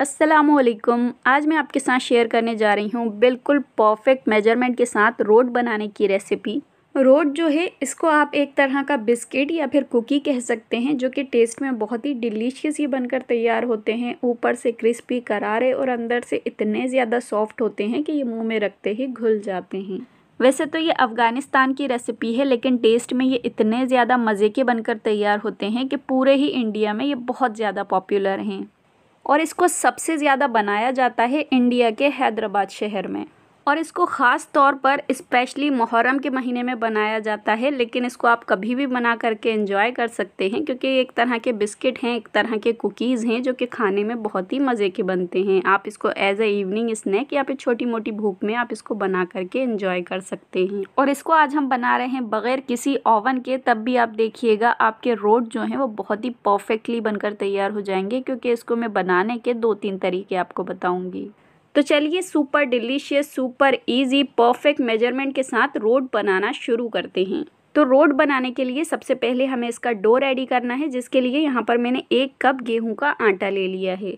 असलकुम आज मैं आपके साथ शेयर करने जा रही हूँ बिल्कुल परफेक्ट मेजरमेंट के साथ रोड बनाने की रेसिपी रोट जो है इसको आप एक तरह का बिस्किट या फिर कुकी कह सकते हैं जो कि टेस्ट में बहुत ही डिलीशियस ही बनकर तैयार होते हैं ऊपर से क्रिस्पी करारे और अंदर से इतने ज़्यादा सॉफ्ट होते हैं कि ये मुंह में रखते ही घुल जाते हैं वैसे तो ये अफ़गानिस्तान की रेसिपी है लेकिन टेस्ट में ये इतने ज़्यादा मज़े के बनकर तैयार होते हैं कि पूरे ही इंडिया में ये बहुत ज़्यादा पॉपुलर हैं और इसको सबसे ज़्यादा बनाया जाता है इंडिया के हैदराबाद शहर में और इसको ख़ास तौर पर स्पेशली मुहर्रम के महीने में बनाया जाता है लेकिन इसको आप कभी भी बना करके इन्जॉय कर सकते हैं क्योंकि एक तरह के बिस्किट हैं एक तरह के कुकीज़ हैं जो कि खाने में बहुत ही मज़े के बनते हैं आप इसको एज ए इवनिंग स्नैक या फिर छोटी मोटी भूख में आप इसको बना करके इन्जॉय कर सकते हैं और इसको आज हम बना रहे हैं बगैर किसी ओवन के तब भी आप देखिएगा आपके रोड जो हैं वो बहुत ही परफेक्टली बनकर तैयार हो जाएंगे क्योंकि इसको मैं बनाने के दो तीन तरीके आपको बताऊँगी तो चलिए super delicious super easy perfect measurement के साथ रोड बनाना शुरू करते हैं तो रोड बनाने के लिए सबसे पहले हमें इसका डो रेडी करना है जिसके लिए यहाँ पर मैंने एक कप गेहूं का आटा ले लिया है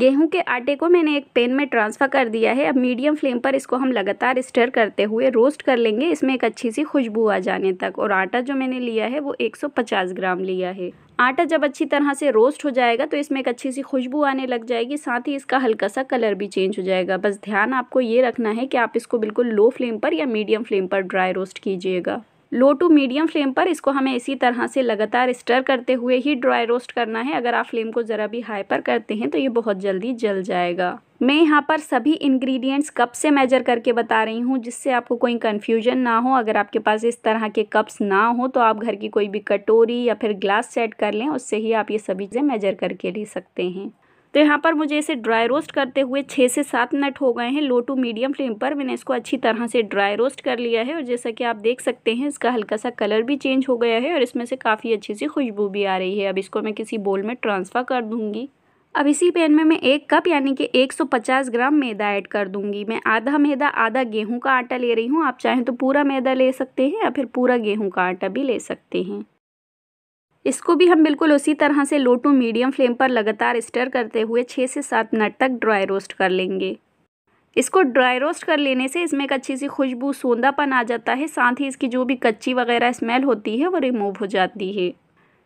गेहूं के आटे को मैंने एक पैन में ट्रांसफ़र कर दिया है अब मीडियम फ्लेम पर इसको हम लगातार स्टर करते हुए रोस्ट कर लेंगे इसमें एक अच्छी सी खुशबू आ जाने तक और आटा जो मैंने लिया है वो 150 ग्राम लिया है आटा जब अच्छी तरह से रोस्ट हो जाएगा तो इसमें एक अच्छी सी खुशबू आने लग जाएगी साथ ही इसका हल्का सा कलर भी चेंज हो जाएगा बस ध्यान आपको ये रखना है कि आप इसको बिल्कुल लो फ्लेम पर या मीडियम फ्लेम पर ड्राई रोस्ट कीजिएगा लो टू मीडियम फ्लेम पर इसको हमें इसी तरह से लगातार स्टर करते हुए ही ड्राई रोस्ट करना है अगर आप फ्लेम को ज़रा भी हाई पर करते हैं तो ये बहुत जल्दी जल जाएगा मैं यहाँ पर सभी इंग्रेडिएंट्स कप से मेजर करके बता रही हूँ जिससे आपको कोई कन्फ्यूजन ना हो अगर आपके पास इस तरह के कप्स ना हो तो आप घर की कोई भी कटोरी या फिर ग्लास सेट कर लें उससे ही आप ये सभी चीज़ें मेजर करके ले सकते हैं तो यहाँ पर मुझे इसे ड्राई रोस्ट करते हुए छः से सात मिनट हो गए हैं लो टू मीडियम फ्लेम पर मैंने इसको अच्छी तरह से ड्राई रोस्ट कर लिया है और जैसा कि आप देख सकते हैं इसका हल्का सा कलर भी चेंज हो गया है और इसमें से काफ़ी अच्छी सी खुशबू भी आ रही है अब इसको मैं किसी बोल में ट्रांसफ़र कर दूँगी अब इसी पैन में मैं एक कप यानी कि 150 ग्राम मैदा ऐड कर दूंगी मैं आधा मैदा आधा गेहूं का आटा ले रही हूँ आप चाहें तो पूरा मैदा ले सकते हैं या फिर पूरा गेहूं का आटा भी ले सकते हैं इसको भी हम बिल्कुल उसी तरह से लो टू मीडियम फ्लेम पर लगातार स्टर करते हुए छः से सात मिनट तक ड्राई रोस्ट कर लेंगे इसको ड्राई रोस्ट कर लेने से इसमें एक अच्छी सी खुशबू सोंदापन आ जाता है साथ ही इसकी जो भी कच्ची वगैरह स्मेल होती है वो रिमूव हो जाती है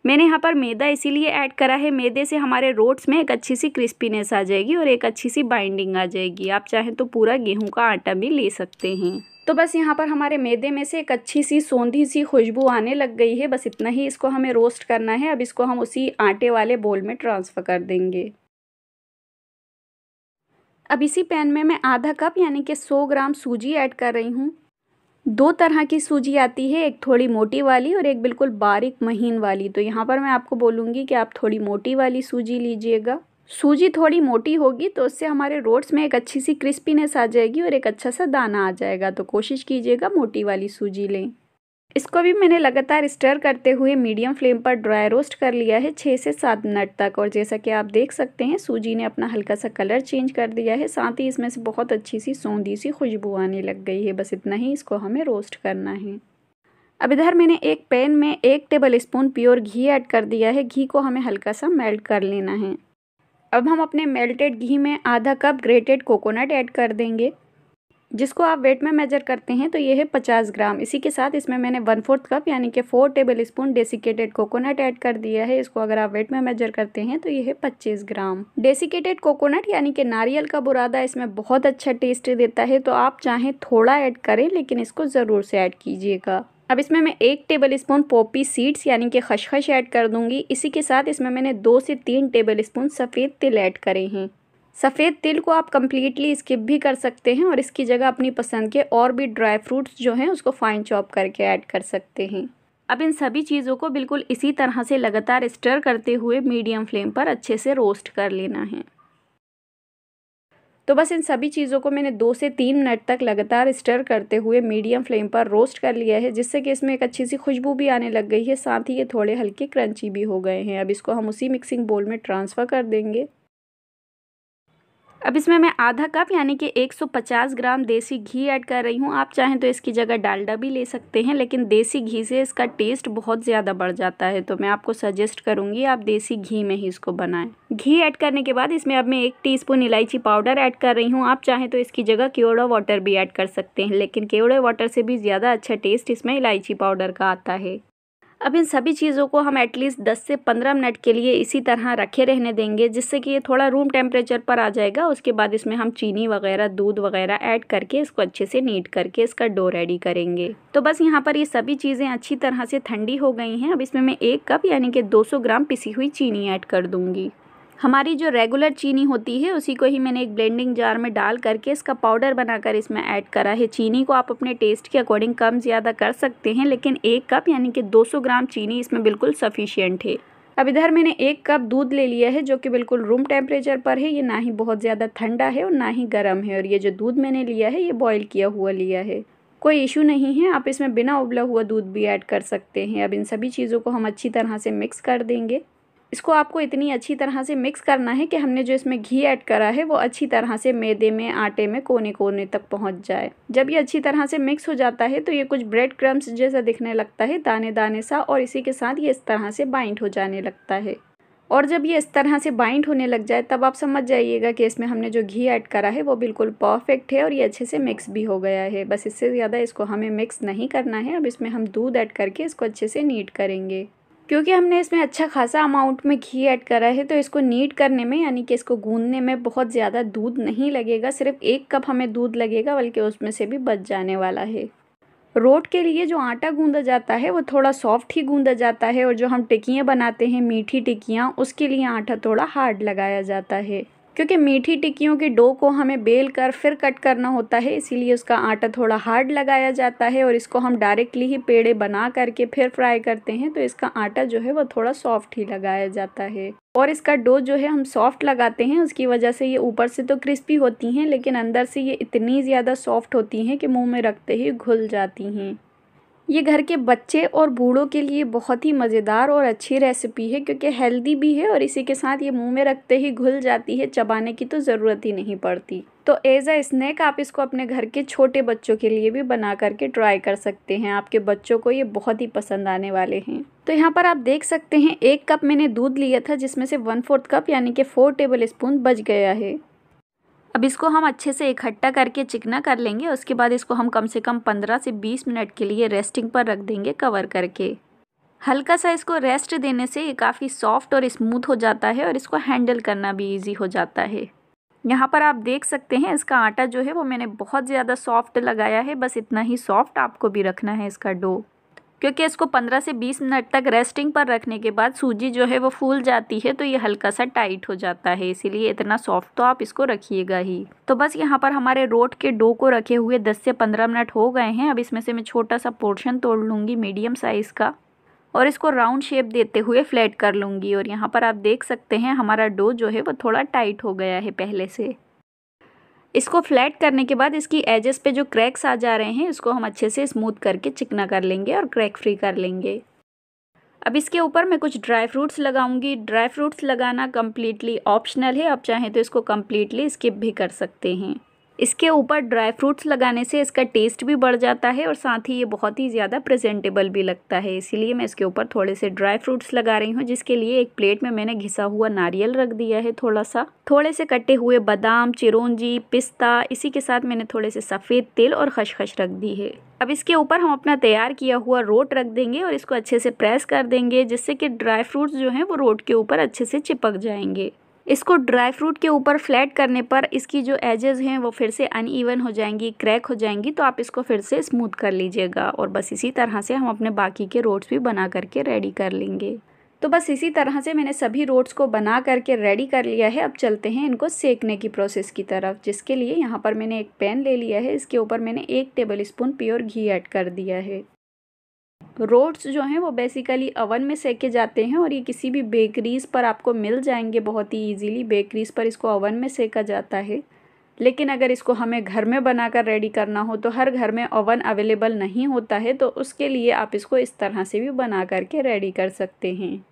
मैंने यहाँ पर मैदा इसीलिए ऐड करा है मैदे से हमारे रोट्स में एक अच्छी सी क्रिस्पीनेस आ जाएगी और एक अच्छी सी बाइंडिंग आ जाएगी आप चाहें तो पूरा गेहूं का आटा भी ले सकते हैं तो बस यहाँ पर हमारे मैदे में से एक अच्छी सी सौंधी सी खुशबू आने लग गई है बस इतना ही इसको हमें रोस्ट करना है अब इसको हम उसी आटे वाले बोल में ट्रांसफ़र कर देंगे अब इसी पैन में मैं आधा कप यानी कि 100 ग्राम सूजी ऐड कर रही हूँ दो तरह की सूजी आती है एक थोड़ी मोटी वाली और एक बिल्कुल बारीक महीन वाली तो यहाँ पर मैं आपको बोलूँगी कि आप थोड़ी मोटी वाली सूजी लीजिएगा सूजी थोड़ी मोटी होगी तो उससे हमारे रोट्स में एक अच्छी सी क्रिस्पीनेस आ जाएगी और एक अच्छा सा दाना आ जाएगा तो कोशिश कीजिएगा मोटी वाली सूजी लें इसको भी मैंने लगातार स्टर करते हुए मीडियम फ्लेम पर ड्राई रोस्ट कर लिया है छः से सात मिनट तक और जैसा कि आप देख सकते हैं सूजी ने अपना हल्का सा कलर चेंज कर दिया है साथ ही इसमें से बहुत अच्छी सी सौंधी सी खुशबू आने लग गई है बस इतना ही इसको हमें रोस्ट करना है अब इधर मैंने एक पैन में एक टेबल स्पून प्योर घी ऐड कर दिया है घी को हमें हल्का सा मेल्ट कर लेना है अब हम अपने मेल्टेड घी में आधा कप ग्रेटेड कोकोनट ऐड कर देंगे जिसको आप वेट में मेजर करते हैं तो ये है पचास ग्राम इसी के साथ इसमें मैंने वन फोर्थ कप यानी कि four tablespoon desiccated coconut add कर दिया है इसको अगर आप वेट में मेजर करते हैं तो ये है पच्चीस ग्राम डेसिकेटेड कोकोनट यानी कि नारियल का बुरादा इसमें बहुत अच्छा टेस्ट देता है तो आप चाहें थोड़ा ऐड करें लेकिन इसको ज़रूर से ऐड कीजिएगा अब इसमें मैं एक टेबल स्पून पोपी सीड्स यानी कि खशखश ऐड कर दूंगी इसी के साथ इसमें मैंने दो से तीन टेबल स्पून सफ़ेद तिल ऐड करे हैं सफ़ेद तिल को आप कम्प्लीटली स्किप भी कर सकते हैं और इसकी जगह अपनी पसंद के और भी ड्राई फ्रूट्स जो हैं उसको फाइन चॉप करके ऐड कर सकते हैं अब इन सभी चीज़ों को बिल्कुल इसी तरह से लगातार स्टर करते हुए मीडियम फ्लेम पर अच्छे से रोस्ट कर लेना है तो बस इन सभी चीज़ों को मैंने दो से तीन मिनट तक लगातार स्टर करते हुए मीडियम फ्लेम पर रोस्ट कर लिया है जिससे कि इसमें एक अच्छी सी खुशबू भी आने लग गई है साथ ही ये थोड़े हल्के क्रंची भी हो गए हैं अब इसको हम उसी मिक्सिंग बोल में ट्रांसफ़र कर देंगे अब इसमें मैं आधा कप यानी कि 150 ग्राम देसी घी ऐड कर रही हूँ आप चाहें तो इसकी जगह डालडा भी ले सकते हैं लेकिन देसी घी से इसका टेस्ट बहुत ज़्यादा बढ़ जाता है तो मैं आपको सजेस्ट करूँगी आप देसी घी में ही इसको बनाएं घी ऐड करने के बाद इसमें अब मैं एक टी इलायची पाउडर ऐड कर रही हूँ आप चाहें तो इसकी जगह केवड़ा वाटर भी ऐड कर सकते हैं लेकिन केवड़े वाटर से भी ज़्यादा अच्छा टेस्ट इसमें इलायची पाउडर का आता है अब इन सभी चीज़ों को हम एटलीस्ट 10 से 15 मिनट के लिए इसी तरह रखे रहने देंगे जिससे कि ये थोड़ा रूम टेम्परेचर पर आ जाएगा उसके बाद इसमें हम चीनी वगैरह दूध वगैरह ऐड करके इसको अच्छे से नीट करके इसका डो रेडी करेंगे तो बस यहाँ पर ये सभी चीज़ें अच्छी तरह से ठंडी हो गई हैं अब इसमें मैं एक कप यानी कि 200 ग्राम पिसी हुई चीनी ऐड कर दूँगी हमारी जो रेगुलर चीनी होती है उसी को ही मैंने एक ब्लेंडिंग जार में डाल करके इसका पाउडर बनाकर इसमें ऐड करा है चीनी को आप अपने टेस्ट के अकॉर्डिंग कम ज़्यादा कर सकते हैं लेकिन एक कप यानी कि 200 ग्राम चीनी इसमें बिल्कुल सफिशियंट है अब इधर मैंने एक कप दूध ले लिया है जो कि बिल्कुल रूम टेम्परेचर पर है ये ना ही बहुत ज़्यादा ठंडा है और ना ही गर्म है और ये जो दूध मैंने लिया है ये बॉयल किया हुआ लिया है कोई इशू नहीं है आप इसमें बिना उबला हुआ दूध भी ऐड कर सकते हैं अब इन सभी चीज़ों को हम अच्छी तरह से मिक्स कर देंगे इसको आपको इतनी अच्छी तरह से मिक्स करना है कि हमने जो इसमें घी ऐड करा है वो अच्छी तरह से मैदे में आटे में कोने कोने तक पहुंच जाए जब ये अच्छी तरह से मिक्स हो जाता है तो ये कुछ ब्रेड क्रम्स जैसा दिखने लगता है दाने दाने सा और इसी के साथ ये इस तरह से बाइंड हो जाने लगता है और जब ये इस तरह से बाइंड होने लग जाए तब आप समझ जाइएगा कि इसमें हमने जो घी ऐड करा है वो बिल्कुल परफेक्ट है और ये अच्छे से मिक्स भी हो गया है बस इससे ज़्यादा इसको हमें मिक्स नहीं करना है अब इसमें हम दूध ऐड करके इसको अच्छे से नीट करेंगे क्योंकि हमने इसमें अच्छा खासा अमाउंट में घी ऐड करा है तो इसको नीट करने में यानी कि इसको गूंदने में बहुत ज़्यादा दूध नहीं लगेगा सिर्फ एक कप हमें दूध लगेगा बल्कि उसमें से भी बच जाने वाला है रोट के लिए जो आटा गूंदा जाता है वो थोड़ा सॉफ्ट ही गूंदा जाता है और जो हम टिक्कियाँ बनाते हैं मीठी टिक्कियाँ उसके लिए आटा थोड़ा हार्ड लगाया जाता है क्योंकि मीठी टिक्कियों के डो को हमें बेल कर फिर कट करना होता है इसीलिए उसका आटा थोड़ा हार्ड लगाया जाता है और इसको हम डायरेक्टली ही पेड़े बना करके फिर फ्राई करते हैं तो इसका आटा जो है वो थोड़ा सॉफ्ट ही लगाया जाता है और इसका डो जो है हम सॉफ्ट लगाते हैं उसकी वजह से ये ऊपर से तो क्रिस्पी होती हैं लेकिन अंदर से ये इतनी ज़्यादा सॉफ्ट होती हैं कि मुँह में रखते ही घुल जाती हैं ये घर के बच्चे और बूढ़ों के लिए बहुत ही मज़ेदार और अच्छी रेसिपी है क्योंकि हेल्दी भी है और इसी के साथ ये मुंह में रखते ही घुल जाती है चबाने की तो ज़रूरत ही नहीं पड़ती तो एज अ स्नैक आप इसको अपने घर के छोटे बच्चों के लिए भी बना करके ट्राई कर सकते हैं आपके बच्चों को ये बहुत ही पसंद आने वाले हैं तो यहाँ पर आप देख सकते हैं एक कप मैंने दूध लिया था जिसमें से वन फोर्थ कप यानी कि फ़ोर टेबल स्पून बच गया है अब इसको हम अच्छे से इकट्ठा करके चिकना कर लेंगे उसके बाद इसको हम कम से कम पंद्रह से बीस मिनट के लिए रेस्टिंग पर रख देंगे कवर करके हल्का सा इसको रेस्ट देने से ये काफ़ी सॉफ्ट और स्मूथ हो जाता है और इसको हैंडल करना भी ईजी हो जाता है यहाँ पर आप देख सकते हैं इसका आटा जो है वो मैंने बहुत ज़्यादा सॉफ्ट लगाया है बस इतना ही सॉफ्ट आपको भी रखना है इसका डो क्योंकि इसको 15 से 20 मिनट तक रेस्टिंग पर रखने के बाद सूजी जो है वो फूल जाती है तो ये हल्का सा टाइट हो जाता है इसीलिए इतना सॉफ्ट तो आप इसको रखिएगा ही तो बस यहाँ पर हमारे रोट के डो को रखे हुए 10 से 15 मिनट हो गए हैं अब इसमें से मैं छोटा सा पोर्शन तोड़ लूँगी मीडियम साइज़ का और इसको राउंड शेप देते हुए फ्लैट कर लूँगी और यहाँ पर आप देख सकते हैं हमारा डो जो है वो थोड़ा टाइट हो गया है पहले से इसको फ्लैट करने के बाद इसकी एजेस पे जो क्रैक्स आ जा रहे हैं इसको हम अच्छे से स्मूथ करके चिकना कर लेंगे और क्रैक फ्री कर लेंगे अब इसके ऊपर मैं कुछ ड्राई फ्रूट्स लगाऊंगी ड्राई फ्रूट्स लगाना कम्प्लीटली ऑप्शनल है आप चाहें तो इसको कम्प्लीटली स्किप भी कर सकते हैं इसके ऊपर ड्राई फ्रूट्स लगाने से इसका टेस्ट भी बढ़ जाता है और साथ ही ये बहुत ही ज़्यादा प्रेजेंटेबल भी लगता है इसीलिए मैं इसके ऊपर थोड़े से ड्राई फ्रूट्स लगा रही हूँ जिसके लिए एक प्लेट में मैंने घिसा हुआ नारियल रख दिया है थोड़ा सा थोड़े से कटे हुए बादाम चिरोंजी पिस्ता इसी के साथ मैंने थोड़े से सफ़ेद तेल और खशखश रख दी है अब इसके ऊपर हम अपना तैयार किया हुआ रोट रख देंगे और इसको अच्छे से प्रेस कर देंगे जिससे कि ड्राई फ्रूट्स जो हैं वो रोट के ऊपर अच्छे से चिपक जाएंगे इसको ड्राई फ्रूट के ऊपर फ्लैट करने पर इसकी जो एजेस हैं वो फिर से अनइवन हो जाएंगी क्रैक हो जाएंगी तो आप इसको फिर से स्मूथ कर लीजिएगा और बस इसी तरह से हम अपने बाकी के रोड्स भी बना करके रेडी कर लेंगे तो बस इसी तरह से मैंने सभी रोड्स को बना करके रेडी कर लिया है अब चलते हैं इनको सेकने की प्रोसेस की तरफ जिसके लिए यहाँ पर मैंने एक पैन ले लिया है इसके ऊपर मैंने एक टेबल स्पून प्योर घी ऐड कर दिया है रोट्स जो हैं वो बेसिकली अवन में सेके जाते हैं और ये किसी भी बेकरीज़ पर आपको मिल जाएंगे बहुत ही इजीली बेकरीज़ पर इसको अवन में सेका जाता है लेकिन अगर इसको हमें घर में बनाकर रेडी करना हो तो हर घर में ओवन अवेलेबल नहीं होता है तो उसके लिए आप इसको इस तरह से भी बना करके रेडी कर सकते हैं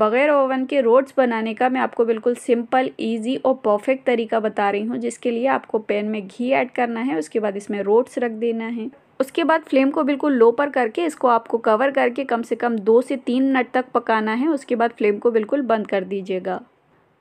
बग़ैर ओवन के रोट्स बनाने का मैं आपको बिल्कुल सिंपल इजी और परफेक्ट तरीका बता रही हूँ जिसके लिए आपको पैन में घी ऐड करना है उसके बाद इसमें रोट्स रख देना है उसके बाद फ्लेम को बिल्कुल लो पर करके इसको आपको कवर करके कम से कम दो से तीन मिनट तक पकाना है उसके बाद फ्लेम को बिल्कुल बंद कर दीजिएगा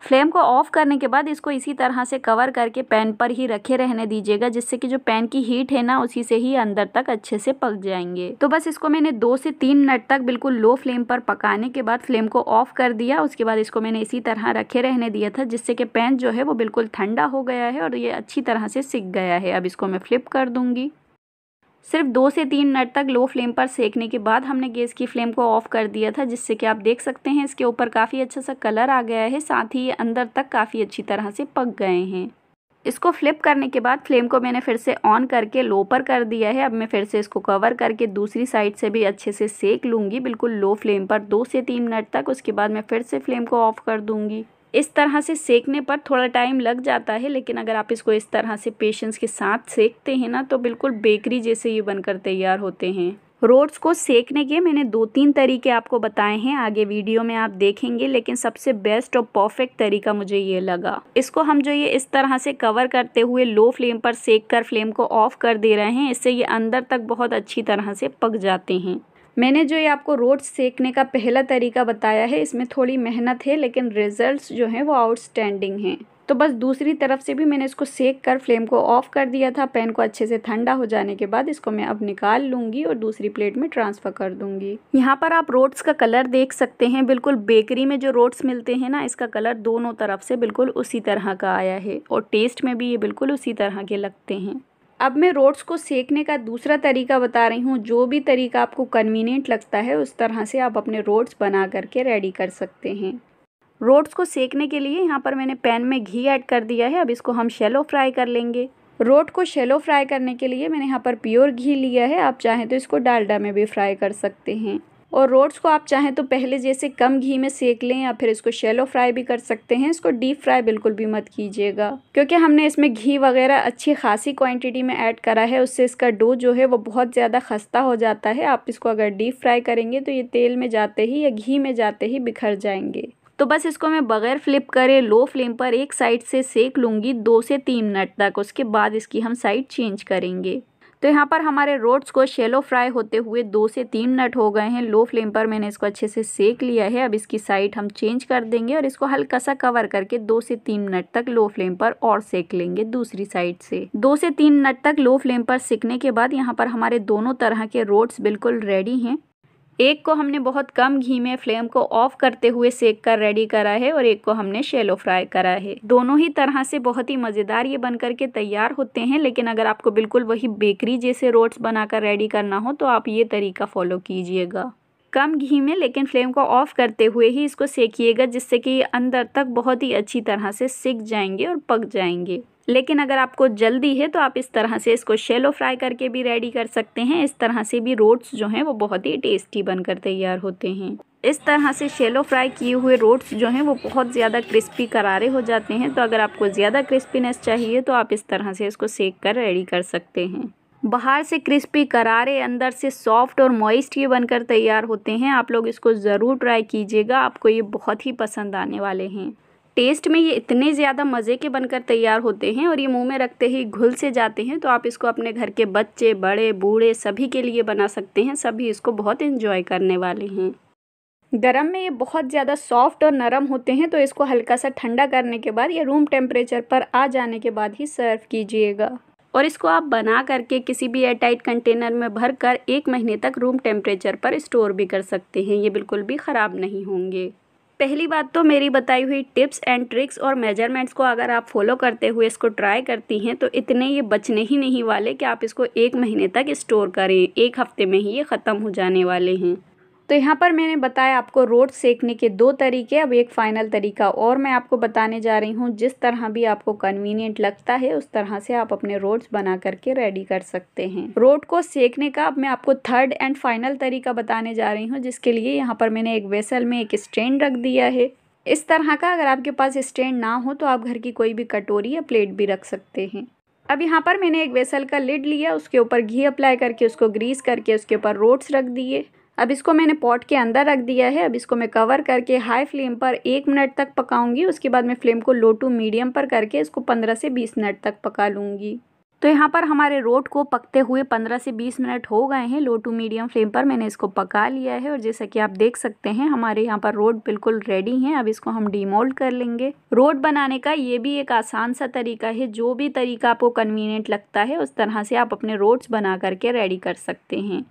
फ्लेम को ऑफ़ करने के बाद इसको इसी तरह से कवर करके पैन पर ही रखे रहने दीजिएगा जिससे कि जो पैन की हीट है ना उसी से ही अंदर तक अच्छे से पक जाएंगे तो बस इसको मैंने दो से तीन मिनट तक बिल्कुल लो फ्लेम पर पकाने के बाद फ्लेम को ऑफ़ कर दिया उसके बाद इसको मैंने इसी तरह रखे रहने दिया था जिससे कि पैन जो है वो बिल्कुल ठंडा हो गया है और ये अच्छी तरह से सीख गया है अब इसको मैं फ्लिप कर दूँगी सिर्फ दो से तीन मिनट तक लो फ्लेम पर सेकने के बाद हमने गैस की फ्लेम को ऑफ कर दिया था जिससे कि आप देख सकते हैं इसके ऊपर काफ़ी अच्छा सा कलर आ गया है साथ ही ये अंदर तक काफ़ी अच्छी तरह से पक गए हैं इसको फ्लिप करने के बाद फ्लेम को मैंने फिर से ऑन करके लो पर कर दिया है अब मैं फिर से इसको कवर करके दूसरी साइड से भी अच्छे से सेक लूँगी बिल्कुल लो फ्लेम पर दो से तीन मिनट तक उसके बाद मैं फिर से फ्लेम को ऑफ़ कर दूँगी इस तरह से सेकने पर थोड़ा टाइम लग जाता है लेकिन अगर आप इसको इस तरह से पेशेंस के साथ सेकते हैं ना तो बिल्कुल बेकरी जैसे ये बनकर तैयार होते हैं रोट्स को सेकने के मैंने दो तीन तरीके आपको बताए हैं आगे वीडियो में आप देखेंगे लेकिन सबसे बेस्ट और परफेक्ट तरीका मुझे ये लगा इसको हम जो ये इस तरह से कवर करते हुए लो फ्लेम पर सेक कर फ्लेम को ऑफ कर दे रहे हैं इससे ये अंदर तक बहुत अच्छी तरह से पक जाते हैं मैंने जो ये आपको रोट सेकने का पहला तरीका बताया है इसमें थोड़ी मेहनत है लेकिन रिजल्ट्स जो हैं वो आउटस्टैंडिंग हैं तो बस दूसरी तरफ से भी मैंने इसको सेक कर फ्लेम को ऑफ़ कर दिया था पैन को अच्छे से ठंडा हो जाने के बाद इसको मैं अब निकाल लूँगी और दूसरी प्लेट में ट्रांसफ़र कर दूँगी यहाँ पर आप रोट्स का कलर देख सकते हैं बिल्कुल बेकरी में जो रोट्स मिलते हैं ना इसका कलर दोनों तरफ से बिल्कुल उसी तरह का आया है और टेस्ट में भी ये बिल्कुल उसी तरह के लगते हैं अब मैं रोट्स को सेकने का दूसरा तरीका बता रही हूँ जो भी तरीका आपको कन्वीनियंट लगता है उस तरह से आप अपने रोट्स बना करके रेडी कर सकते हैं रोट्स को सेकने के लिए यहाँ पर मैंने पैन में घी ऐड कर दिया है अब इसको हम शेलो फ्राई कर लेंगे रोट को शेलो फ्राई करने के लिए मैंने यहाँ पर प्योर घी लिया है आप चाहें तो इसको डालडा में भी फ्राई कर सकते हैं और रोड्स को आप चाहें तो पहले जैसे कम घी में सेक लें या फिर इसको शेलो फ्राई भी कर सकते हैं इसको डीप फ्राई बिल्कुल भी मत कीजिएगा क्योंकि हमने इसमें घी वगैरह अच्छी खासी क्वांटिटी में ऐड करा है उससे इसका डो जो है वो बहुत ज़्यादा खस्ता हो जाता है आप इसको अगर डीप फ्राई करेंगे तो ये तेल में जाते ही या घी में जाते ही बिखर जाएंगे तो बस इसको मैं बगैर फ्लिप करे लो फ्लेम पर एक साइड से सेक लूँगी दो से तीन मिनट तक उसके बाद इसकी हम साइड चेंज करेंगे तो यहाँ पर हमारे रोट्स को शेलो फ्राई होते हुए दो से तीन मिनट हो गए हैं लो फ्लेम पर मैंने इसको अच्छे से सेक लिया है अब इसकी साइड हम चेंज कर देंगे और इसको हल्का सा कवर करके दो से तीन मिनट तक लो फ्लेम पर और सेक लेंगे दूसरी साइड से दो से तीन मिनट तक लो फ्लेम पर सेकने के बाद यहाँ पर हमारे दोनों तरह के रोट्स बिल्कुल रेडी हैं एक को हमने बहुत कम घी में फ्लेम को ऑफ करते हुए सेक कर रेडी करा है और एक को हमने शेलो फ्राई करा है दोनों ही तरह से बहुत ही मज़ेदार ये बन करके तैयार होते हैं लेकिन अगर आपको बिल्कुल वही बेकरी जैसे रोट्स बनाकर रेडी करना हो तो आप ये तरीका फॉलो कीजिएगा कम घी में लेकिन फ्लेम को ऑफ करते हुए ही इसको सेकिएगा जिससे कि अंदर तक बहुत ही अच्छी तरह से सिक जाएंगे और पक जाएंगे लेकिन अगर आपको जल्दी है तो आप इस तरह से इसको शेलो फ्राई करके भी रेडी कर सकते हैं इस तरह से भी रोट्स जो हैं वो बहुत ही टेस्टी बनकर तैयार होते हैं इस तरह से शेलो फ्राई किए हुए रोट्स जो हैं वो बहुत ज़्यादा क्रिस्पी करारे हो जाते हैं तो अगर आपको ज़्यादा क्रिस्पीनेस चाहिए तो आप इस तरह से इसको सेक कर रेडी कर सकते हैं बाहर से क्रिस्पी करारे अंदर से सॉफ्ट और मॉइस्ट ये बनकर तैयार होते हैं आप लोग इसको ज़रूर ट्राई कीजिएगा आपको ये बहुत ही पसंद आने वाले हैं टेस्ट में ये इतने ज़्यादा मज़े के बनकर तैयार होते हैं और ये मुंह में रखते ही घुल से जाते हैं तो आप इसको अपने घर के बच्चे बड़े बूढ़े सभी के लिए बना सकते हैं सभी इसको बहुत इन्जॉय करने वाले हैं गरम में ये बहुत ज़्यादा सॉफ्ट और नरम होते हैं तो इसको हल्का सा ठंडा करने के बाद या रूम टेम्परेचर पर आ जाने के बाद ही सर्व कीजिएगा और इसको आप बना करके किसी भी एयरटाइट कंटेनर में भर कर एक महीने तक रूम टेम्परेचर पर स्टोर भी कर सकते हैं ये बिल्कुल भी ख़राब नहीं होंगे पहली बात तो मेरी बताई हुई टिप्स एंड ट्रिक्स और मेजरमेंट्स को अगर आप फॉलो करते हुए इसको ट्राई करती हैं तो इतने ये बचने ही नहीं वाले कि आप इसको एक महीने तक स्टोर करें एक हफ्ते में ही ये ख़त्म हो जाने वाले हैं तो यहाँ पर मैंने बताया आपको रोट सेकने के दो तरीके अब एक फ़ाइनल तरीका और मैं आपको बताने जा रही हूँ जिस तरह भी आपको कन्वीनियंट लगता है उस तरह से आप अपने रोट्स बना करके रेडी कर सकते हैं रोट को सेकने का अब मैं आपको थर्ड एंड फाइनल तरीका बताने जा रही हूँ जिसके लिए यहाँ पर मैंने एक वेसल में एक स्टैंड रख दिया है इस तरह का अगर आपके पास स्टैंड ना हो तो आप घर की कोई भी कटोरी या प्लेट भी रख सकते हैं अब यहाँ पर मैंने एक वेसल का लिड लिया उसके ऊपर घी अप्लाई करके उसको ग्रीस करके उसके ऊपर रोट्स रख दिए अब इसको मैंने पॉट के अंदर रख दिया है अब इसको मैं कवर करके हाई फ्लेम पर एक मिनट तक पकाऊंगी उसके बाद मैं फ्लेम को लो टू मीडियम पर करके इसको पंद्रह से बीस मिनट तक पका लूँगी तो यहाँ पर हमारे रोट को पकते हुए 15 से 20 मिनट हो गए हैं लो टू मीडियम फ्लेम पर मैंने इसको पका लिया है और जैसा कि आप देख सकते हैं हमारे यहाँ पर रोट बिल्कुल रेडी हैं अब इसको हम डीमोल्ड कर लेंगे रोट बनाने का ये भी एक आसान सा तरीका है जो भी तरीका आपको कन्वीनियंट लगता है उस तरह से आप अपने रोट्स बना करके रेडी कर सकते हैं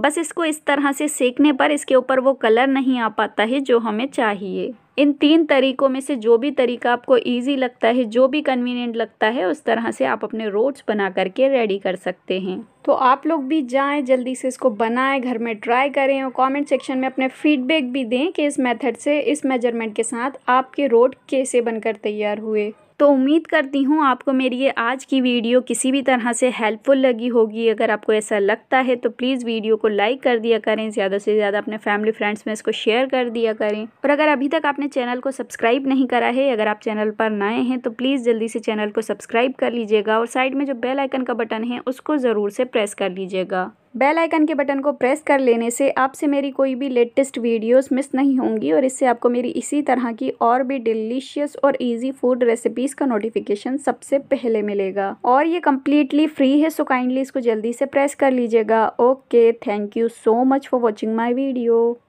बस इसको इस तरह से सेकने पर इसके ऊपर वो कलर नहीं आ पाता है जो हमें चाहिए इन तीन तरीकों में से जो भी तरीका आपको इजी लगता है जो भी कन्वीनियंट लगता है उस तरह से आप अपने रोट्स बना करके रेडी कर सकते हैं तो आप लोग भी जाएं जल्दी से इसको बनाएं घर में ट्राई करें और कमेंट सेक्शन में अपने फीडबैक भी दें कि इस मेथड से इस मेजरमेंट के साथ आपके रोट कैसे बनकर तैयार हुए तो उम्मीद करती हूँ आपको मेरी ये आज की वीडियो किसी भी तरह से हेल्पफुल लगी होगी अगर आपको ऐसा लगता है तो प्लीज़ वीडियो को लाइक कर दिया करें ज़्यादा से ज़्यादा अपने फैमिली फ्रेंड्स में इसको शेयर कर दिया करें और अगर अभी तक आपने चैनल को सब्सक्राइब नहीं करा है अगर आप चैनल पर नए हैं तो प्लीज़ जल्दी से चैनल को सब्सक्राइब कर लीजिएगा और साइड में जो बेल आइकन का बटन है उसको ज़रूर से प्रेस कर लीजिएगा बेल आइकन के बटन को प्रेस कर लेने से आपसे मेरी कोई भी लेटेस्ट वीडियोस मिस नहीं होंगी और इससे आपको मेरी इसी तरह की और भी डिलीशियस और इजी फूड रेसिपीज़ का नोटिफिकेशन सबसे पहले मिलेगा और ये कम्प्लीटली फ्री है सो काइंडली इसको जल्दी से प्रेस कर लीजिएगा okay thank you so much for watching my video